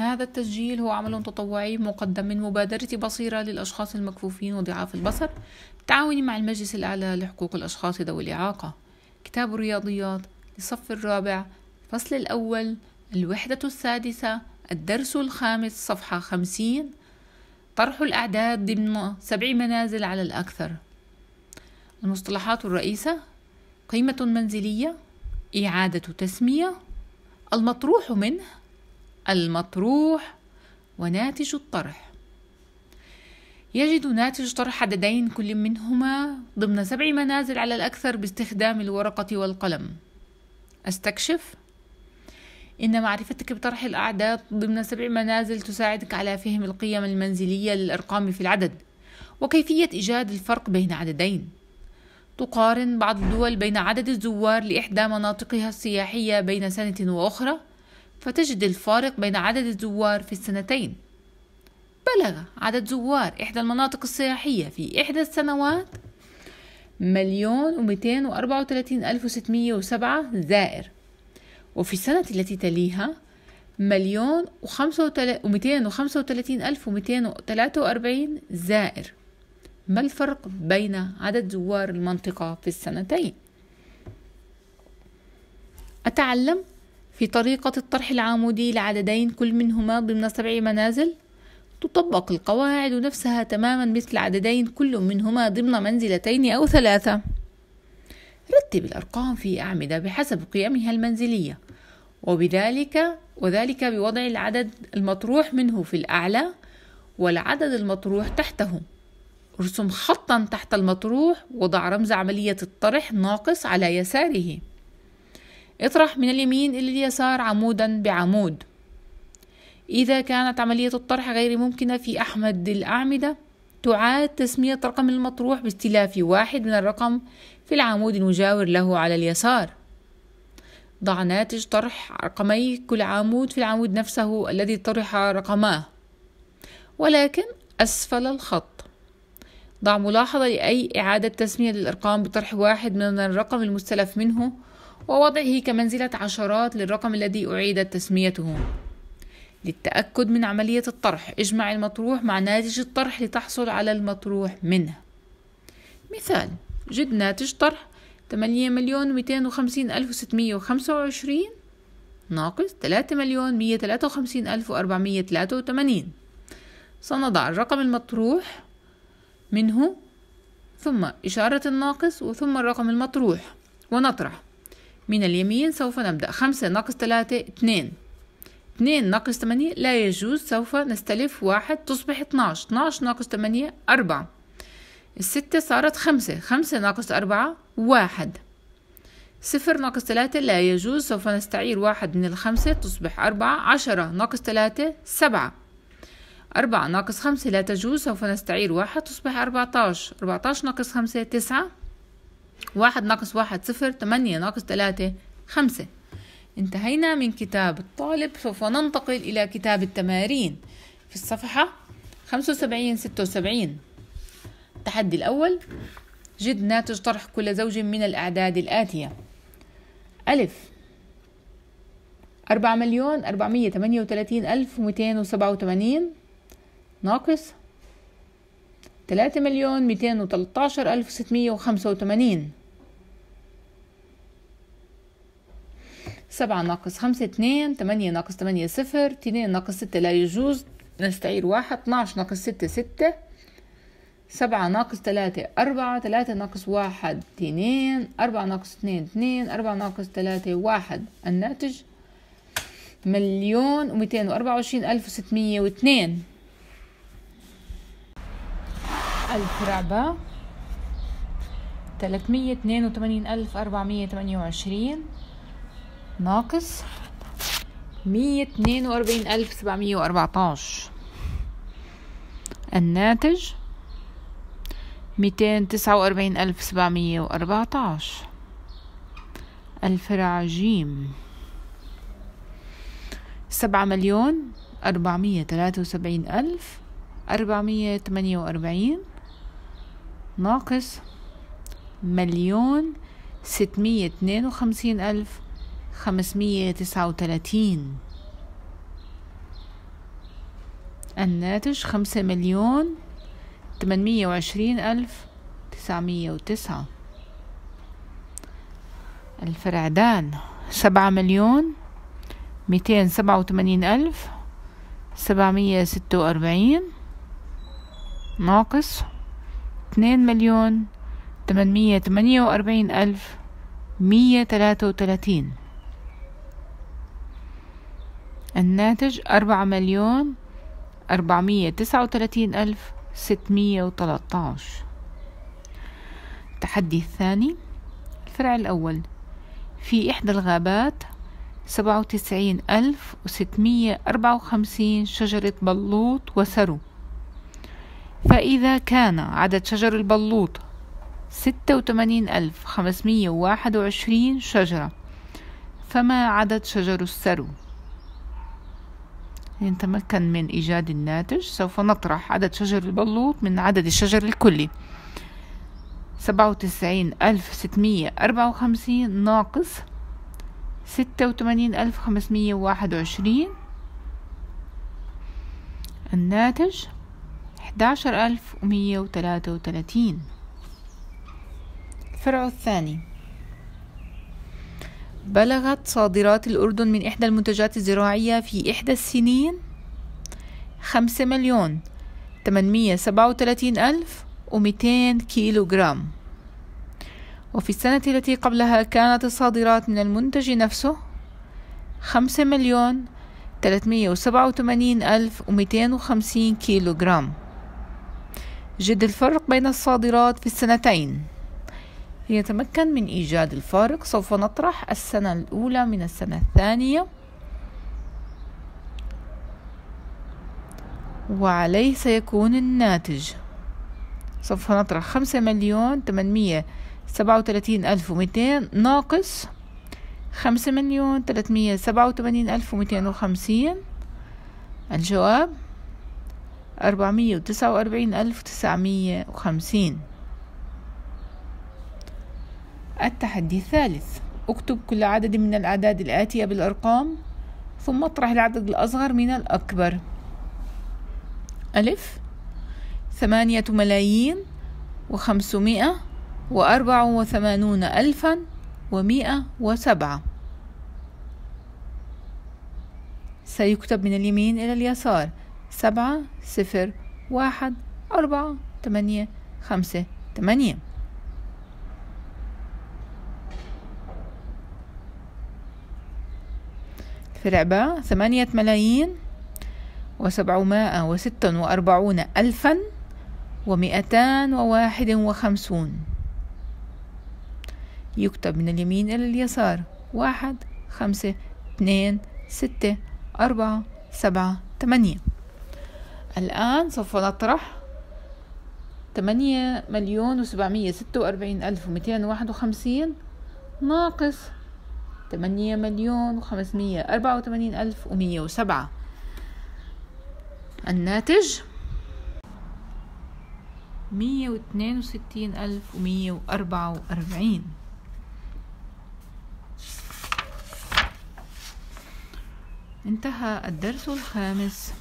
هذا التسجيل هو عمل تطوعي مقدم من مبادرة بصيرة للأشخاص المكفوفين وضعاف البصر بالتعاون مع المجلس الأعلى لحقوق الأشخاص ذوي الإعاقة كتاب الرياضيات للصف الرابع الفصل الأول الوحدة السادسة الدرس الخامس صفحة خمسين طرح الأعداد ضمن سبع منازل على الأكثر المصطلحات الرئيسة قيمة منزلية إعادة تسمية المطروح منه المطروح وناتج الطرح يجد ناتج طرح عددين كل منهما ضمن سبع منازل على الأكثر باستخدام الورقة والقلم استكشف إن معرفتك بطرح الأعداد ضمن سبع منازل تساعدك على فهم القيم المنزلية للأرقام في العدد وكيفية إيجاد الفرق بين عددين تقارن بعض الدول بين عدد الزوار لإحدى مناطقها السياحية بين سنة وأخرى فتجد الفارق بين عدد الزوار في السنتين بلغ عدد زوار إحدى المناطق السياحية في إحدى السنوات مليون ومئتين وأربعة وثلاثين ألف وستمية وسبعة زائر وفي السنة التي تليها مليون ومئتين وخمسة وثلاثين ألف ومئتين وثلاثة وأربعين زائر ما الفرق بين عدد زوار المنطقة في السنتين؟ أتعلم في طريقة الطرح العمودي لعددين كل منهما ضمن سبع منازل تطبق القواعد نفسها تماما مثل عددين كل منهما ضمن منزلتين أو ثلاثة رتب الأرقام في أعمدة بحسب قيمها المنزلية وبذلك وذلك بوضع العدد المطروح منه في الأعلى والعدد المطروح تحته ارسم خطا تحت المطروح وضع رمز عملية الطرح ناقص على يساره اطرح من اليمين إلى اليسار عمودا بعمود إذا كانت عملية الطرح غير ممكنة في أحمد الأعمدة تعاد تسمية رقم المطروح باستلاف واحد من الرقم في العمود المجاور له على اليسار ضع ناتج طرح رقمي كل عمود في العمود نفسه الذي طرح رقماه ولكن أسفل الخط ضع ملاحظة لأي إعادة تسمية للأرقام بطرح واحد من الرقم المستلف منه ووضعه كمنزلة عشرات للرقم الذي أعيدت تسميته للتأكد من عملية الطرح اجمع المطروح مع ناتج الطرح لتحصل على المطروح منه مثال جد ناتج طرح 8 مليون 250 ألف 625 ناقص 3 مليون 153 ألف 483 سنضع الرقم المطروح منه ثم إشارة الناقص وثم الرقم المطروح ونطرح من اليمين سوف نبدأ خمسة ناقص ثلاثة اثنين اثنين ناقص ثمانية لا يجوز سوف نستلف واحد تصبح اتناش اتناش ناقص ثمانية أربعة الستة صارت خمسة خمسة ناقص أربعة واحد صفر ناقص ثلاثة لا يجوز سوف نستعير واحد من الخمسة تصبح أربعة عشرة ناقص ثلاثة سبعة أربعة ناقص خمسة لا تجوز سوف نستعير واحد تصبح أربعتاش أربعتاش ناقص خمسة تسعة واحد ناقص واحد صفر تمانية ناقص تلاتة خمسة انتهينا من كتاب الطالب سوف ننتقل إلى كتاب التمارين في الصفحة خمسة وسبعين ستة وسبعين التحدي الأول جد ناتج طرح كل زوج من الأعداد الآتية ألف أربعة مليون أربعمية تمانية وتلاتين ألف ومتين وسبعة وثمانين ناقص 3 مليون 213 ألف 685 سبعة ناقص خمسة اتنين تمانية ناقص تمانية صفر اتنين ناقص ستة لا يجوز نستعير واحد اتناش ناقص ستة ستة سبعة ناقص تلاتة أربعة تلاتة ناقص واحد اتنين أربعة ناقص اتنين اتنين أربعة ناقص تلاتة واحد الناتج مليون ومئتين وأربعة وعشرين ألف وستمية واتنين ألف رعبة تلاتمية اتنين وتمانين ألف أربعمية تمانية وعشرين ناقص مية اتنين وأربعين ألف سبعمية وأربعتاش الناتج ميتين تسعة وأربعين ألف سبعمية وأربعتاش الفرع جيم سبعة مليون أربعمية تلاتة وسبعين ألف أربعمية تمانية وأربعين ناقص مليون ستمية اتنين وخمسين ألف خمسمية تسعة وتلاتين الناتج خمسة مليون تمنمية وعشرين ألف تسعمية وتسعة الفرعدان سبعة مليون ميتين سبعة وثمانين ألف سبعمية ستة وأربعين ناقص 2 مليون 848 ألف 133 الناتج 4 مليون 439 ألف 613 التحدي الثاني الفرع الأول في إحدى الغابات 97654 شجرة بلوط وسرو فإذا كان عدد شجر البلوط ستة وثمانين ألف خمسمية وواحد وعشرين شجرة فما عدد شجر السرو لنتمكن من إيجاد الناتج سوف نطرح عدد شجر البلوط من عدد الشجر الكلي سبعة وتسعين ألف ستمية أربعة وخمسين ناقص ستة وثمانين ألف خمسمية وواحد وعشرين الناتج 11133 الفرع الثاني بلغت صادرات الأردن من إحدى المنتجات الزراعية في إحدى السنين خمسة مليون تمنمية سبعة وثلاثين ألف ومئتين كيلو جرام وفي السنة التي قبلها كانت الصادرات من المنتج نفسه خمسة مليون تلتمية وسبعة وثمانين ألف ومئتين وخمسين كيلو جرام جد الفرق بين الصادرات في السنتين ليتمكن من إيجاد الفارق سوف نطرح السنة الأولى من السنة الثانية وعليه سيكون الناتج سوف نطرح خمسة مليون تمنمية سبعة وثلاثين ألف ومئتين ناقص خمسة مليون تلتمية سبعة وثمانين ألف ومئتين وخمسين الجواب وتسعة التحدي الثالث اكتب كل عدد من الأعداد الآتية بالأرقام ثم اطرح العدد الأصغر من الأكبر ألف ثمانية ملايين وخمسمائة وأربعة وثمانون ألفا ومائة وسبعة سيكتب من اليمين إلى اليسار سبعة صفر واحد أربعة تمانية خمسة تمانية الفرع باء ثمانية ملايين وسبعمائة وستة وأربعون ألفا ومئتان وواحد وخمسون يكتب من اليمين إلى اليسار واحد خمسة اثنين ستة أربعة سبعة ثمانية الآن سوف نطرح 8 مليون وسبعمية ستة وأربعين ألف ومئتين وواحد وخمسين ناقص 8 مليون وخمسمية أربعة وثمانين ألف ومية وسبعة الناتج مية واثنين وستين ألف ومية وأربعة وأربعين انتهى الدرس الخامس